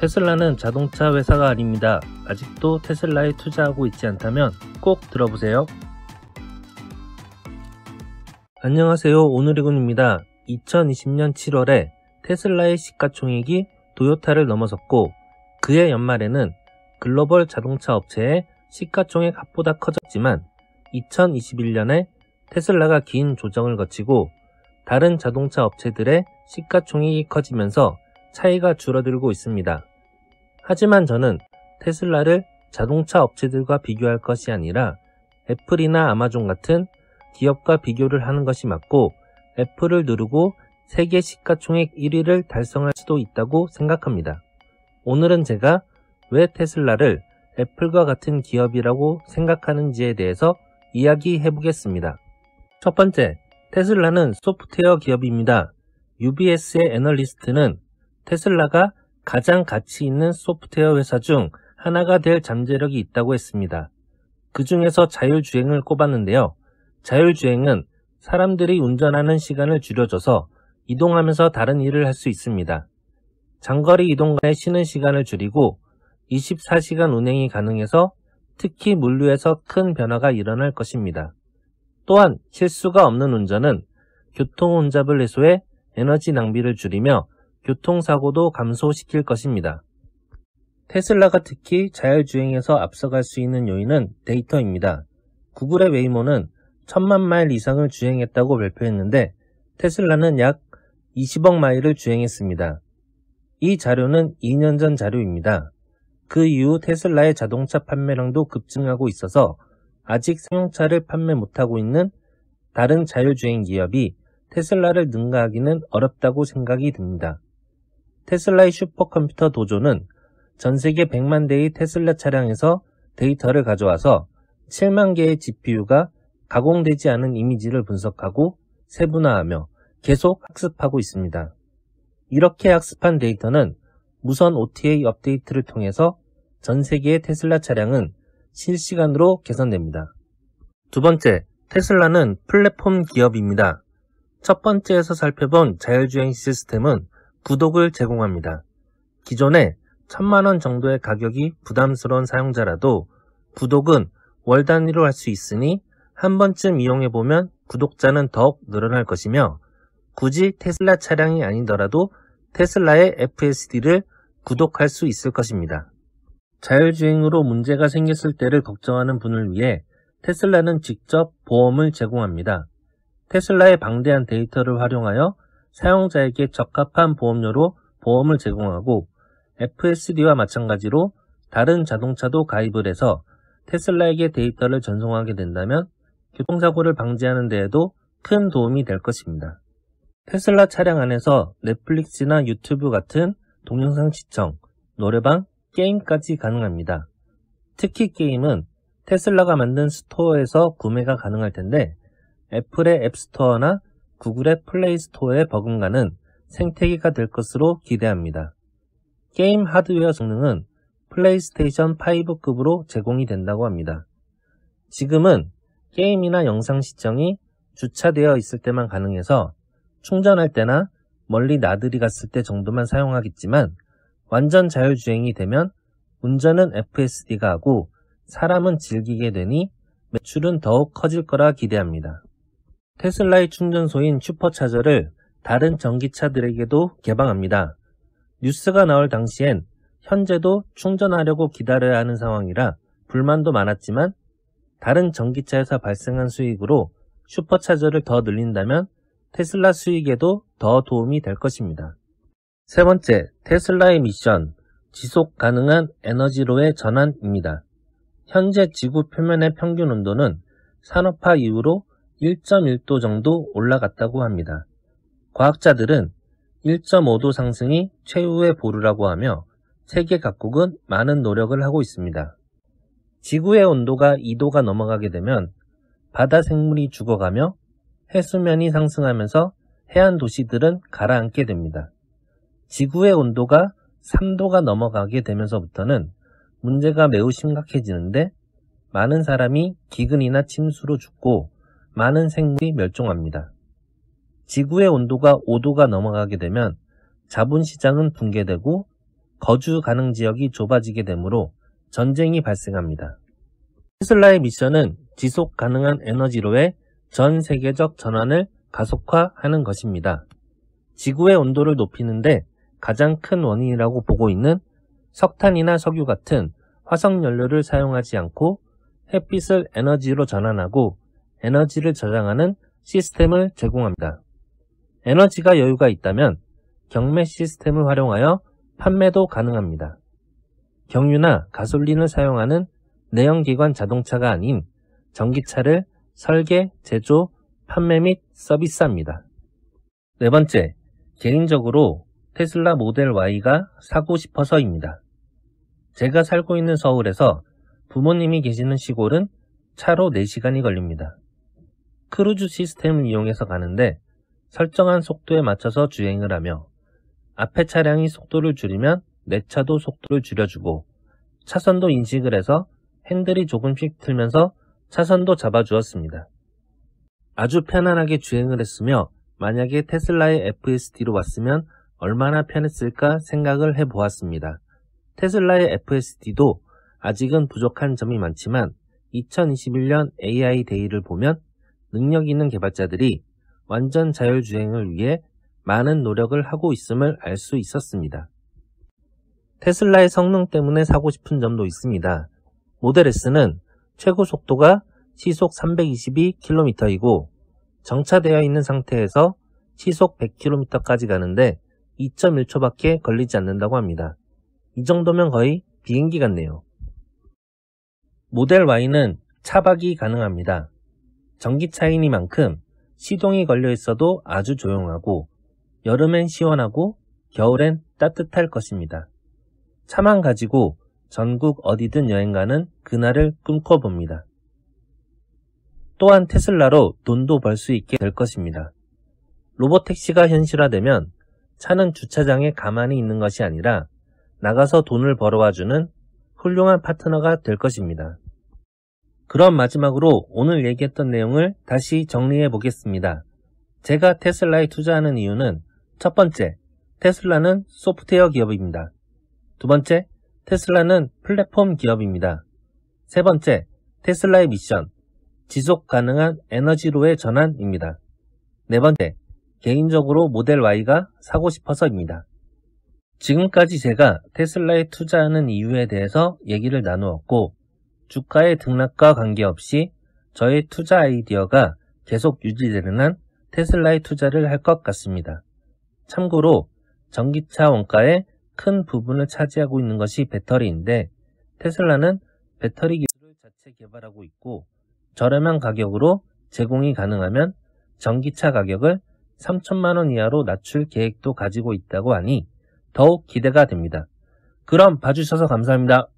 테슬라는 자동차 회사가 아닙니다. 아직도 테슬라에 투자하고 있지 않다면 꼭 들어보세요. 안녕하세요. 오늘이군입니다. 2020년 7월에 테슬라의 시가총액이 도요타를 넘어섰고 그해 연말에는 글로벌 자동차 업체의 시가총액 합보다 커졌지만 2021년에 테슬라가 긴 조정을 거치고 다른 자동차 업체들의 시가총액이 커지면서 차이가 줄어들고 있습니다. 하지만 저는 테슬라를 자동차 업체들과 비교할 것이 아니라 애플이나 아마존 같은 기업과 비교를 하는 것이 맞고 애플을 누르고 세계 시가총액 1위를 달성할 수도 있다고 생각합니다. 오늘은 제가 왜 테슬라를 애플과 같은 기업이라고 생각하는지에 대해서 이야기해 보겠습니다. 첫 번째, 테슬라는 소프트웨어 기업입니다. UBS의 애널리스트는 테슬라가 가장 가치 있는 소프트웨어 회사 중 하나가 될 잠재력이 있다고 했습니다. 그 중에서 자율주행을 꼽았는데요. 자율주행은 사람들이 운전하는 시간을 줄여줘서 이동하면서 다른 일을 할 수 있습니다. 장거리 이동간에 쉬는 시간을 줄이고 24시간 운행이 가능해서 특히 물류에서 큰 변화가 일어날 것입니다. 또한 실수가 없는 운전은 교통 혼잡을 해소해 에너지 낭비를 줄이며 교통사고도 감소시킬 것입니다. 테슬라가 특히 자율주행에서 앞서갈 수 있는 요인은 데이터입니다. 구글의 웨이모는 천만 마일 이상을 주행했다고 발표했는데 테슬라는 약 20억 마일을 주행했습니다. 이 자료는 2년 전 자료입니다. 그 이후 테슬라의 자동차 판매량도 급증하고 있어서 아직 승용차를 판매 못하고 있는 다른 자율주행 기업이 테슬라를 능가하기는 어렵다고 생각이 듭니다. 테슬라의 슈퍼컴퓨터 도조는 전 세계 100만 대의 테슬라 차량에서 데이터를 가져와서 7만 개의 GPU가 가공되지 않은 이미지를 분석하고 세분화하며 계속 학습하고 있습니다. 이렇게 학습한 데이터는 무선 OTA 업데이트를 통해서 전 세계의 테슬라 차량은 실시간으로 개선됩니다. 두 번째, 테슬라는 플랫폼 기업입니다. 첫 번째에서 살펴본 자율주행 시스템은 구독을 제공합니다. 기존에 천만원 정도의 가격이 부담스러운 사용자라도 구독은 월 단위로 할 수 있으니 한 번쯤 이용해보면 구독자는 더욱 늘어날 것이며 굳이 테슬라 차량이 아니더라도 테슬라의 FSD를 구독할 수 있을 것입니다. 자율주행으로 문제가 생겼을 때를 걱정하는 분을 위해 테슬라는 직접 보험을 제공합니다. 테슬라의 방대한 데이터를 활용하여 사용자에게 적합한 보험료로 보험을 제공하고 FSD와 마찬가지로 다른 자동차도 가입을 해서 테슬라에게 데이터를 전송하게 된다면 교통사고를 방지하는 데에도 큰 도움이 될 것입니다. 테슬라 차량 안에서 넷플릭스나 유튜브 같은 동영상 시청, 노래방, 게임까지 가능합니다. 특히 게임은 테슬라가 만든 스토어에서 구매가 가능할 텐데 애플의 앱스토어나 구글의 플레이 스토어의 버금가는 생태계가 될 것으로 기대합니다. 게임 하드웨어 성능은 플레이스테이션 5급으로 제공이 된다고 합니다. 지금은 게임이나 영상 시청이 주차되어 있을 때만 가능해서 충전할 때나 멀리 나들이 갔을 때 정도만 사용하겠지만 완전 자율주행이 되면 운전은 FSD가 하고 사람은 즐기게 되니 매출은 더욱 커질 거라 기대합니다. 테슬라의 충전소인 슈퍼차저를 다른 전기차들에게도 개방합니다. 뉴스가 나올 당시엔 현재도 충전하려고 기다려야 하는 상황이라 불만도 많았지만 다른 전기차에서 발생한 수익으로 슈퍼차저를 더 늘린다면 테슬라 수익에도 더 도움이 될 것입니다. 세 번째, 테슬라의 미션, 지속 가능한 에너지로의 전환입니다. 현재 지구 표면의 평균 온도는 산업화 이후로 1.1도 정도 올라갔다고 합니다. 과학자들은 1.5도 상승이 최후의 보루라고 하며 세계 각국은 많은 노력을 하고 있습니다. 지구의 온도가 2도가 넘어가게 되면 바다 생물이 죽어가며 해수면이 상승하면서 해안 도시들은 가라앉게 됩니다. 지구의 온도가 3도가 넘어가게 되면서부터는 문제가 매우 심각해지는데 많은 사람이 기근이나 침수로 죽고 많은 생물이 멸종합니다. 지구의 온도가 5도가 넘어가게 되면 자본시장은 붕괴되고 거주 가능 지역이 좁아지게 되므로 전쟁이 발생합니다. 테슬라의 미션은 지속 가능한 에너지로의 전 세계적 전환을 가속화하는 것입니다. 지구의 온도를 높이는데 가장 큰 원인이라고 보고 있는 석탄이나 석유 같은 화석 연료를 사용하지 않고 햇빛을 에너지로 전환하고 에너지를 저장하는 시스템을 제공합니다. 에너지가 여유가 있다면 경매 시스템을 활용하여 판매도 가능합니다. 경유나 가솔린을 사용하는 내연기관 자동차가 아닌 전기차를 설계, 제조, 판매 및 서비스합니다. 네 번째, 개인적으로 테슬라 모델 Y가 사고 싶어서입니다. 제가 살고 있는 서울에서 부모님이 계시는 시골은 차로 4시간이 걸립니다. 크루즈 시스템을 이용해서 가는데 설정한 속도에 맞춰서 주행을 하며 앞에 차량이 속도를 줄이면 내 차도 속도를 줄여주고 차선도 인식을 해서 핸들이 조금씩 틀면서 차선도 잡아주었습니다. 아주 편안하게 주행을 했으며 만약에 테슬라의 FSD로 왔으면 얼마나 편했을까 생각을 해보았습니다. 테슬라의 FSD도 아직은 부족한 점이 많지만 2021년 AI 데이를 보면 능력 있는 개발자들이 완전 자율주행을 위해 많은 노력을 하고 있음을 알 수 있었습니다. 테슬라의 성능 때문에 사고 싶은 점도 있습니다. 모델 S는 최고 속도가 시속 322km이고 정차되어 있는 상태에서 시속 100km까지 가는데 2.1초밖에 걸리지 않는다고 합니다. 이 정도면 거의 비행기 같네요. 모델 Y는 차박이 가능합니다. 전기차이니만큼 시동이 걸려 있어도 아주 조용하고 여름엔 시원하고 겨울엔 따뜻할 것입니다. 차만 가지고 전국 어디든 여행 가는 그날을 꿈꿔봅니다. 또한 테슬라로 돈도 벌 수 있게 될 것입니다. 로봇 택시가 현실화되면 차는 주차장에 가만히 있는 것이 아니라 나가서 돈을 벌어와주는 훌륭한 파트너가 될 것입니다. 그럼 마지막으로 오늘 얘기했던 내용을 다시 정리해 보겠습니다. 제가 테슬라에 투자하는 이유는 첫 번째, 테슬라는 소프트웨어 기업입니다. 두 번째, 테슬라는 플랫폼 기업입니다. 세 번째, 테슬라의 미션, 지속 가능한 에너지로의 전환입니다. 네 번째, 개인적으로 모델 Y가 사고 싶어서입니다. 지금까지 제가 테슬라에 투자하는 이유에 대해서 얘기를 나누었고 주가의 등락과 관계없이 저의 투자 아이디어가 계속 유지되는 한 테슬라에 투자를 할 것 같습니다. 참고로 전기차 원가의 큰 부분을 차지하고 있는 것이 배터리인데 테슬라는 배터리 기술을 자체 개발하고 있고 저렴한 가격으로 제공이 가능하면 전기차 가격을 3천만원 이하로 낮출 계획도 가지고 있다고 하니 더욱 기대가 됩니다. 그럼 봐주셔서 감사합니다.